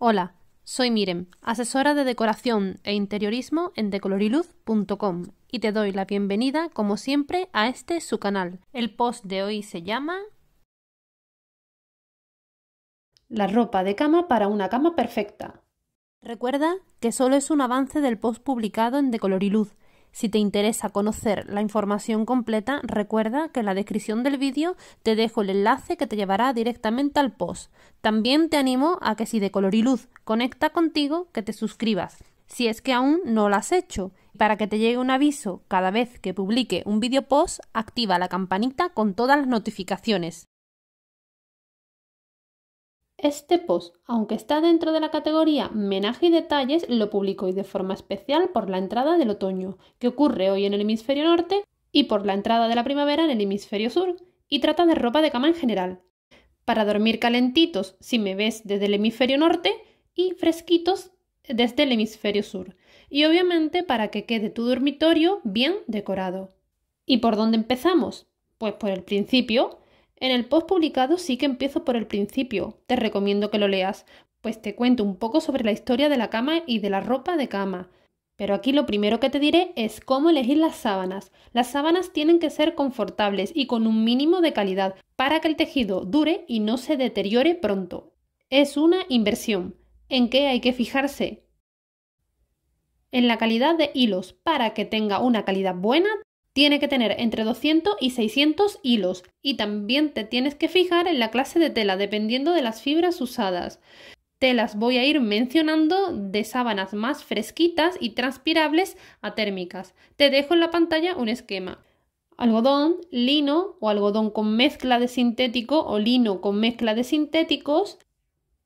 Hola, soy Miren, asesora de decoración e interiorismo en decoloriluz.com y te doy la bienvenida, como siempre, a este su canal. El post de hoy se llama La ropa de cama para una cama perfecta. Recuerda que solo es un avance del post publicado en Decoloriluz si te interesa conocer la información completa, recuerda que en la descripción del vídeo te dejo el enlace que te llevará directamente al post. También te animo a que si de color y luz conecta contigo, que te suscribas, si es que aún no lo has hecho. Para que te llegue un aviso cada vez que publique un vídeo post, activa la campanita con todas las notificaciones. Este post, aunque está dentro de la categoría menaje y detalles, lo publico hoy de forma especial por la entrada del otoño, que ocurre hoy en el hemisferio norte, y por la entrada de la primavera en el hemisferio sur, y trata de ropa de cama en general. Para dormir calentitos si me ves desde el hemisferio norte y fresquitos desde el hemisferio sur. Y obviamente para que quede tu dormitorio bien decorado. ¿Y por dónde empezamos? Pues por el principio, en el post publicado sí que empiezo por el principio, te recomiendo que lo leas, pues te cuento un poco sobre la historia de la cama y de la ropa de cama. Pero aquí lo primero que te diré es cómo elegir las sábanas. Las sábanas tienen que ser confortables y con un mínimo de calidad para que el tejido dure y no se deteriore pronto. Es una inversión. ¿En qué hay que fijarse? En la calidad de hilos. Para que tenga una calidad buena tiene que tener entre 200 y 600 hilos y también te tienes que fijar en la clase de tela dependiendo de las fibras usadas. Te las voy a ir mencionando de sábanas más fresquitas y transpirables a térmicas. Te dejo en la pantalla un esquema. Algodón, lino o algodón con mezcla de sintético o lino con mezcla de sintéticos,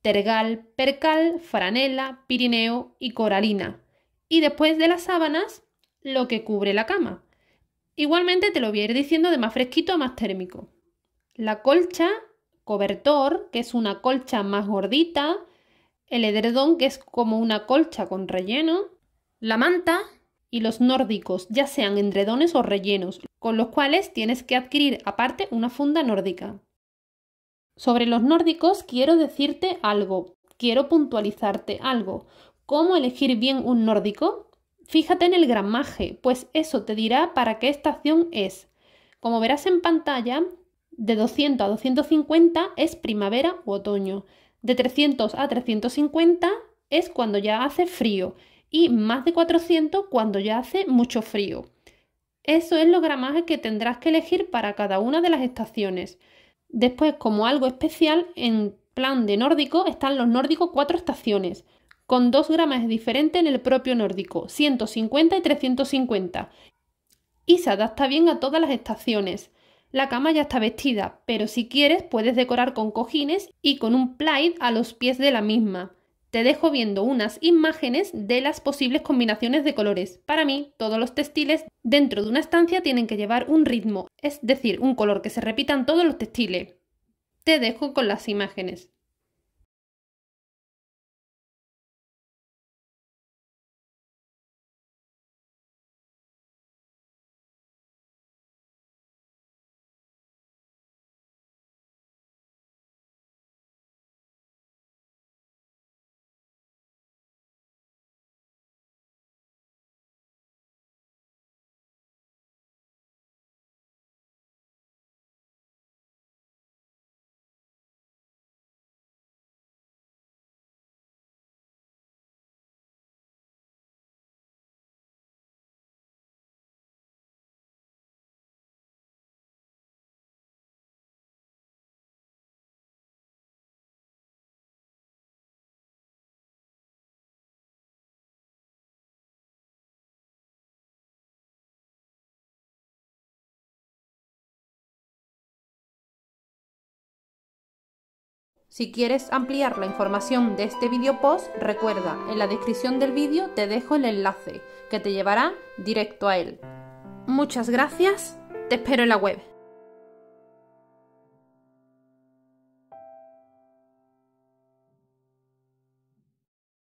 tergal, percal, franela, pirineo y coralina. Y después de las sábanas, lo que cubre la cama. Igualmente te lo voy a ir diciendo de más fresquito a más térmico. La colcha, cobertor, que es una colcha más gordita, el edredón, que es como una colcha con relleno, la manta y los nórdicos, ya sean edredones o rellenos, con los cuales tienes que adquirir aparte una funda nórdica. Sobre los nórdicos quiero decirte algo, quiero puntualizarte algo. ¿Cómo elegir bien un nórdico? Fíjate en el gramaje, pues eso te dirá para qué estación es. Como verás en pantalla, de 200 a 250 es primavera u otoño. De 300 a 350 es cuando ya hace frío y más de 400 cuando ya hace mucho frío. Eso es lo gramaje que tendrás que elegir para cada una de las estaciones. Después, como algo especial, en plan de nórdico están los nórdicos cuatro estaciones con dos gramas diferente en el propio nórdico, 150 y 350, y se adapta bien a todas las estaciones. La cama ya está vestida, pero si quieres puedes decorar con cojines y con un plaid a los pies de la misma. Te dejo viendo unas imágenes de las posibles combinaciones de colores. Para mí, todos los textiles dentro de una estancia tienen que llevar un ritmo, es decir, un color que se repita en todos los textiles. Te dejo con las imágenes. Si quieres ampliar la información de este video post, recuerda, en la descripción del vídeo te dejo el enlace que te llevará directo a él. Muchas gracias, te espero en la web.